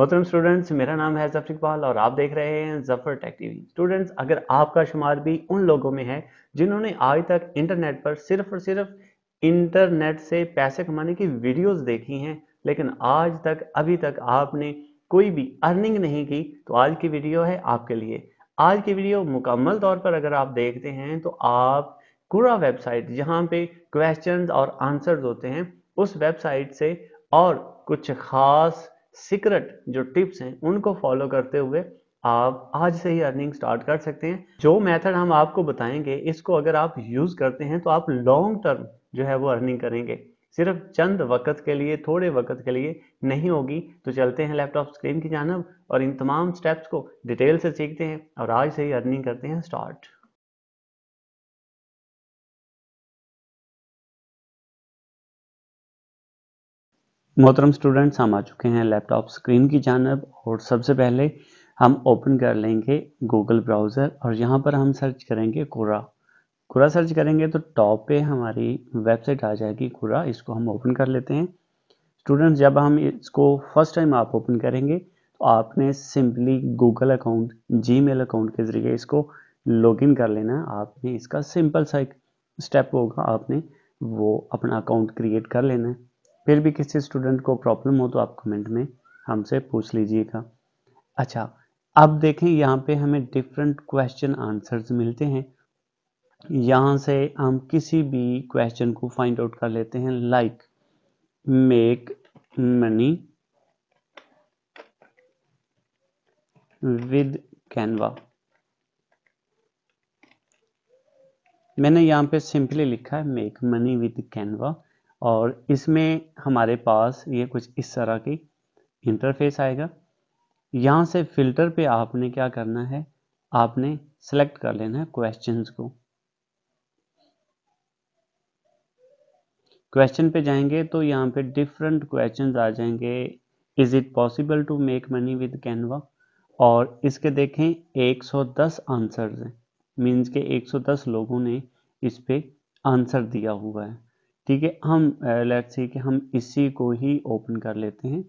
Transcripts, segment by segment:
मोहतरम स्टूडेंट्स मेरा नाम है जफर इकबाल और आप देख रहे हैं जफर टेक टीवी स्टूडेंट्स अगर आपका शुमार भी उन लोगों में है जिन्होंने आज तक इंटरनेट पर सिर्फ और सिर्फ इंटरनेट से पैसे कमाने की वीडियोस देखी हैं लेकिन आज तक अभी तक आपने कोई भी अर्निंग नहीं की तो आज की वीडियो है आपके लिए आज की वीडियो मुकम्मल तौर पर अगर आप देखते हैं तो आप पूरा वेबसाइट जहाँ पे क्वेश्चन और आंसर होते हैं उस वेबसाइट से और कुछ ख़ास सीक्रेट जो टिप्स हैं उनको फॉलो करते हुए आप आज से ही अर्निंग स्टार्ट कर सकते हैं जो मेथड हम आपको बताएंगे इसको अगर आप यूज़ करते हैं तो आप लॉन्ग टर्म जो है वो अर्निंग करेंगे सिर्फ चंद वक्त के लिए थोड़े वक्त के लिए नहीं होगी तो चलते हैं लैपटॉप स्क्रीन की जानब और इन तमाम स्टेप्स को डिटेल से सीखते हैं और आज से ही अर्निंग करते हैं स्टार्ट मोहतरम स्टूडेंट्स हम आ चुके हैं लैपटॉप स्क्रीन की जानब और सबसे पहले हम ओपन कर लेंगे गूगल ब्राउज़र और यहाँ पर हम सर्च करेंगे कुरा कुरा सर्च करेंगे तो टॉप पे हमारी वेबसाइट आ जाएगी कुरा इसको हम ओपन कर लेते हैं स्टूडेंट्स जब हम इसको फर्स्ट टाइम आप ओपन करेंगे तो आपने simply Google account G account के ज़रिए इसको लॉगिन कर लेना है आपने इसका सिंपल सा एक स्टेप होगा आपने वो अपना अकाउंट क्रिएट कर लेना है फिर भी किसी स्टूडेंट को प्रॉब्लम हो तो आप कमेंट में हमसे पूछ लीजिएगा अच्छा अब देखें यहाँ पे हमें डिफरेंट क्वेश्चन आंसर्स मिलते हैं यहाँ से हम किसी भी क्वेश्चन को फाइंड आउट कर लेते हैं like make money with Canva मैंने यहाँ पे सिंपली लिखा है मेक मनी विद कैनवा और इसमें हमारे पास ये कुछ इस तरह की इंटरफेस आएगा यहाँ से फिल्टर पे आपने क्या करना है आपने सेलेक्ट कर लेना है क्वेश्चंस को क्वेश्चन पे जाएंगे तो यहाँ पे डिफरेंट क्वेश्चंस आ जाएंगे is it possible to make money with Canva और इसके देखें 110 आंसर्स हैं मींस के 110 लोगों ने इस पे आंसर दिया हुआ है ठीक है हम लेट्स से कि हम इसी को ही ओपन कर लेते हैं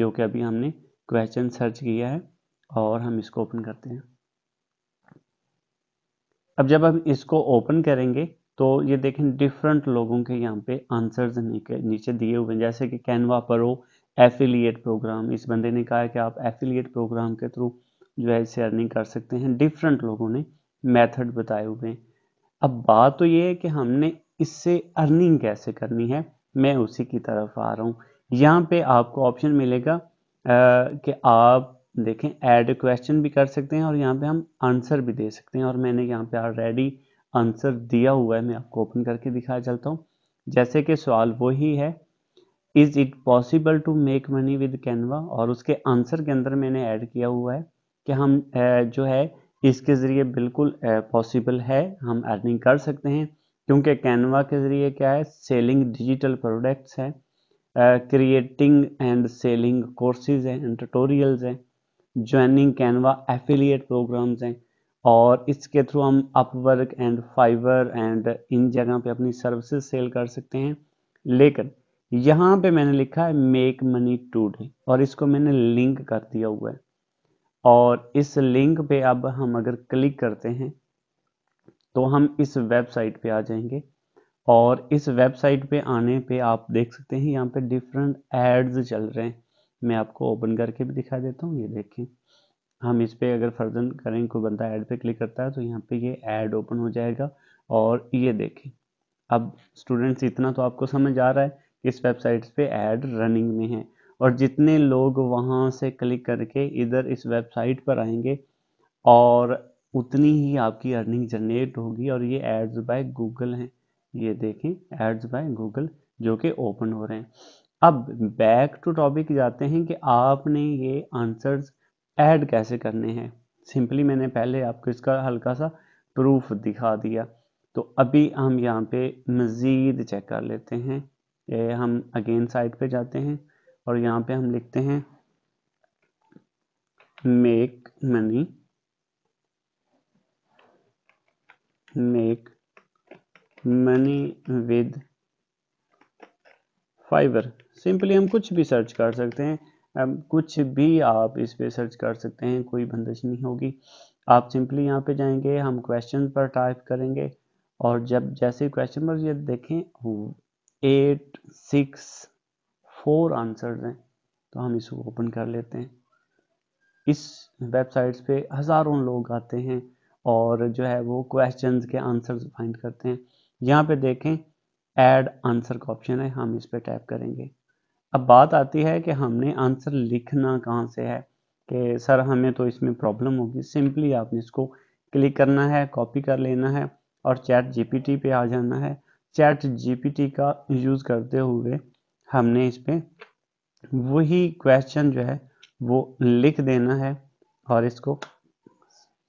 जो कि अभी हमने क्वेश्चन सर्च किया है और हम इसको ओपन करते हैं अब जब हम इसको ओपन करेंगे तो ये देखें डिफरेंट लोगों के यहाँ पे आंसर्स नीचे दिए हुए हैं जैसे कि कैनवा पर हो एफिलिएट प्रोग्राम इस बंदे ने कहा है कि आप एफिलिएट प्रोग्राम के थ्रू जो है इसे अर्निंग कर सकते हैं डिफरेंट लोगों ने मेथड बताए हुए हैं अब बात तो ये है कि हमने इससे अर्निंग कैसे करनी है मैं उसी की तरफ आ रहा हूँ यहाँ पे आपको ऑप्शन मिलेगा कि आप देखें ऐड क्वेश्चन भी कर सकते हैं और यहाँ पे हम आंसर भी दे सकते हैं और मैंने यहाँ पे ऑलरेडी आंसर दिया हुआ है मैं आपको ओपन करके दिखा चलता हूँ जैसे कि सवाल वही है is it possible to make money with Canva और उसके आंसर के अंदर मैंने ऐड किया हुआ है कि हम जो है इसके ज़रिए बिल्कुल पॉसिबल है हम अर्निंग कर सकते हैं क्योंकि कैनवा के ज़रिए क्या है सेलिंग डिजिटल प्रोडक्ट्स है क्रिएटिंग एंड सेलिंग कोर्सेज हैं एंड ट्यूटोरियल्स हैं ज्वाइनिंग कैनवा एफिलिएट प्रोग्राम्स हैं और इसके थ्रू हम अपवर्क एंड फाइबर एंड इन जगह पे अपनी सर्विसेज सेल कर सकते हैं लेकिन यहाँ पे मैंने लिखा है मेक मनी टूडे और इसको मैंने लिंक कर दिया हुआ है और इस लिंक पे अब हम अगर क्लिक करते हैं तो हम इस वेबसाइट पे आ जाएंगे और इस वेबसाइट पे आने पे आप देख सकते हैं यहाँ पे डिफरेंट एड्स चल रहे हैं मैं आपको ओपन करके भी दिखा देता हूँ ये देखें हम इस पर अगर फर्जन करें कोई बंदा ऐड पे क्लिक करता है तो यहाँ पे ये ऐड ओपन हो जाएगा और ये देखें अब स्टूडेंट्स इतना तो आपको समझ आ रहा है कि इस वेबसाइट पे ऐड रनिंग में है और जितने लोग वहाँ से क्लिक करके इधर इस वेबसाइट पर आएंगे और उतनी ही आपकी अर्निंग जनरेट होगी और ये एड्स बाय गूगल हैं ये देखें एड्स बाय गूगल जो कि ओपन हो रहे हैं अब बैक टू टॉपिक जाते हैं कि आपने ये आंसर्स ऐड कैसे करने हैं सिंपली मैंने पहले आपको इसका हल्का सा प्रूफ दिखा दिया तो अभी हम यहाँ पे मज़ीद चेक कर लेते हैं ये हम अगेन साइट पे जाते हैं और यहाँ पे हम लिखते हैं make money make money with Fiverr simply हम कुछ भी सर्च कर सकते हैं अब कुछ भी आप इस पर सर्च कर सकते हैं कोई बंदिश नहीं होगी आप सिंपली यहाँ पे जाएंगे हम क्वेश्चन पर टाइप करेंगे और जब जैसे क्वेश्चन पर ये देखें एट सिक्स फोर आंसर हैं तो हम इसको ओपन कर लेते हैं इस वेबसाइट्स पे हज़ारों लोग आते हैं और जो है वो क्वेश्चंस के आंसर्स फाइंड करते हैं यहाँ पे देखें ऐड आंसर का ऑप्शन है हम इस पर टैप करेंगे अब बात आती है कि हमने आंसर लिखना कहाँ से है कि सर हमें तो इसमें प्रॉब्लम होगी सिंपली आपने इसको क्लिक करना है कॉपी कर लेना है और चैट जीपीटी पे आ जाना है चैट जीपीटी का यूज़ करते हुए हमने इस पर वही क्वेश्चन जो है वो लिख देना है और इसको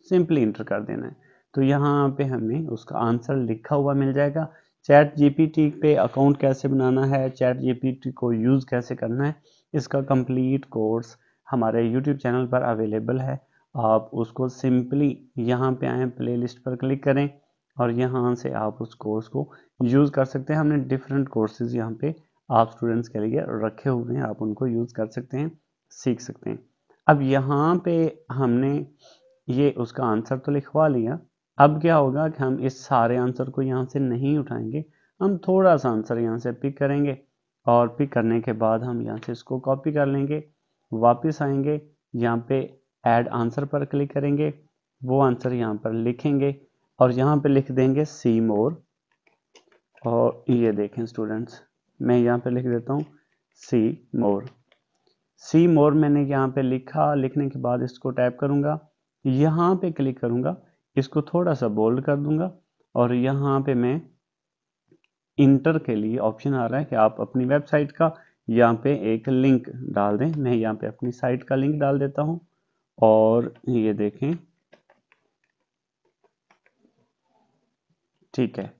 सिंपली इंटर कर देना है तो यहाँ पे हमें उसका आंसर लिखा हुआ मिल जाएगा चैट जीपीटी पे अकाउंट कैसे बनाना है चैट जीपीटी को यूज़ कैसे करना है इसका कंप्लीट कोर्स हमारे यूट्यूब चैनल पर अवेलेबल है आप उसको सिंपली यहाँ पे आए प्ले पर क्लिक करें और यहाँ से आप उस कोर्स को यूज़ कर सकते हैं हमने डिफरेंट कोर्सेज यहाँ पे आप स्टूडेंट्स के लिए रखे हुए हैं आप उनको यूज़ कर सकते हैं सीख सकते हैं अब यहाँ पे हमने ये उसका आंसर तो लिखवा लिया अब क्या होगा कि हम इस सारे आंसर को यहाँ से नहीं उठाएंगे हम थोड़ा सा आंसर यहाँ से पिक करेंगे और पिक करने के बाद हम यहाँ से इसको कॉपी कर लेंगे वापस आएंगे यहाँ पे ऐड आंसर पर क्लिक करेंगे वो आंसर यहाँ पर लिखेंगे और यहाँ पे लिख देंगे सी मोर और ये देखें स्टूडेंट्स मैं यहाँ पे लिख देता हूँ सी मोर सी मोर मैंने यहाँ पे लिखा लिखने के बाद इसको टाइप करूँगा यहाँ पे क्लिक करूँगा इसको थोड़ा सा बोल्ड कर दूंगा और यहाँ पे मैं इंटर के लिए ऑप्शन आ रहा है कि आप अपनी वेबसाइट का यहाँ पे एक लिंक डाल दें मैं यहाँ पे अपनी साइट का लिंक डाल देता हूँ और ये देखें ठीक है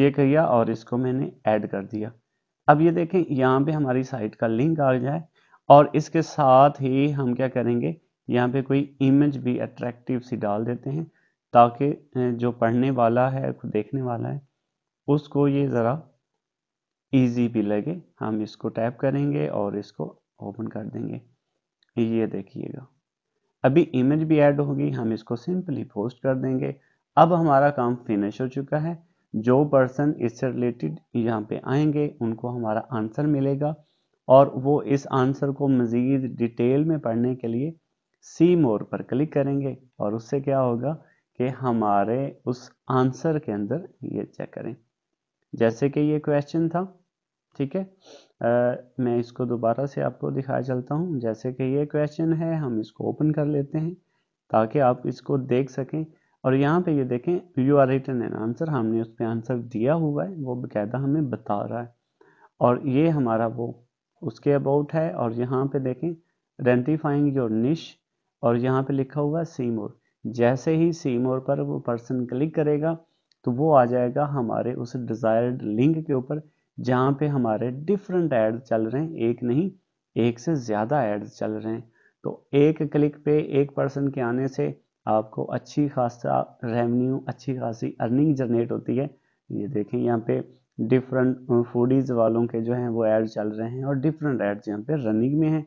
ये किया और इसको मैंने ऐड कर दिया अब ये देखें यहाँ पे हमारी साइट का लिंक आ जाए और इसके साथ ही हम क्या करेंगे यहाँ पे कोई इमेज भी अट्रैक्टिव सी डाल देते हैं ताकि जो पढ़ने वाला है देखने वाला है उसको ये ज़रा इजी भी लगे हम इसको टैप करेंगे और इसको ओपन कर देंगे ये देखिएगा अभी इमेज भी ऐड होगी हम इसको सिंपली पोस्ट कर देंगे अब हमारा काम फिनिश हो चुका है जो पर्सन इससे रिलेटेड यहाँ पे आएंगे उनको हमारा आंसर मिलेगा और वो इस आंसर को मज़ीद डिटेल में पढ़ने के लिए सी मोर पर क्लिक करेंगे और उससे क्या होगा कि हमारे उस आंसर के अंदर ये चेक करें जैसे कि ये क्वेश्चन था ठीक है मैं इसको दोबारा से आपको दिखाया चलता हूँ जैसे कि ये क्वेश्चन है हम इसको ओपन कर लेते हैं ताकि आप इसको देख सकें और यहाँ पे ये देखें U R return an answer हमने उस पर आंसर दिया हुआ है वो बकायदा हमें बता रहा है और ये हमारा वो उसके अबाउट है और यहाँ पे देखें आइडेंटिफाइंग योर निश और यहाँ पे लिखा हुआ सीमोर जैसे ही सीमोर पर वो पर्सन क्लिक करेगा तो वो आ जाएगा हमारे उस डिज़ायर्ड लिंक के ऊपर जहाँ पे हमारे डिफरेंट एड चल रहे हैं एक नहीं एक से ज़्यादा एड चल रहे हैं तो एक क्लिक पे एक पर्सन के आने से आपको अच्छी खासा रेवन्यू अच्छी खासी अर्निंग जनरेट होती है ये देखें यहाँ पे डिफरेंट फूडीज़ वालों के जो हैं वो एड चल रहे हैं और डिफरेंट एड्स यहाँ पे रनिंग में हैं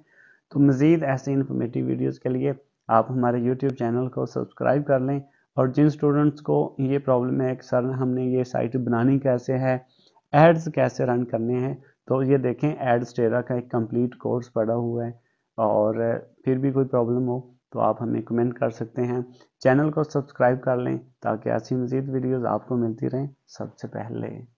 तो मज़ीद ऐसे इन्फॉर्मेटिव वीडियोज़ के लिए आप हमारे यूट्यूब चैनल को सब्सक्राइब कर लें और जिन स्टूडेंट्स को ये प्रॉब्लम है कि सर हमने ये साइट बनानी कैसे है एड्स कैसे रन करने हैं तो ये देखें एड्स टेरा का एक कंप्लीट कोर्स पड़ा हुआ है और फिर भी कोई प्रॉब्लम हो तो आप हमें कमेंट कर सकते हैं चैनल को सब्सक्राइब कर लें ताकि ऐसी मज़ीद वीडियोज़ आपको मिलती रहें सबसे पहले